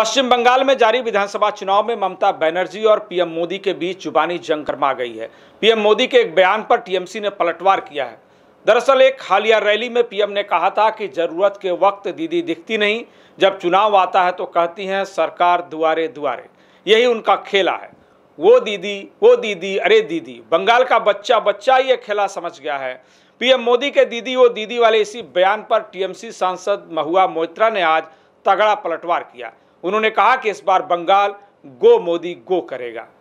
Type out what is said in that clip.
पश्चिम बंगाल में जारी विधानसभा चुनाव में ममता बनर्जी और पीएम मोदी के बीच जुबानी जंग गरमा गई है पीएम मोदी के एक बयान पर टीएमसी ने पलटवार किया है दरअसल एक हालिया रैली में पीएम ने कहा था कि जरूरत के वक्त दीदी दिखती नहीं जब चुनाव आता है तो कहती हैं सरकार दुआरे दुआरे यही उनका खेला है वो दीदी वो दीदी अरे दीदी बंगाल का बच्चा बच्चा ये खेला समझ गया है पीएम मोदी के दीदी वो दीदी वाले इसी बयान पर टीएमसी सांसद महुआ मोहित्रा ने आज तगड़ा पलटवार किया उन्होंने कहा कि इस बार बंगाल गो मोदी गो करेगा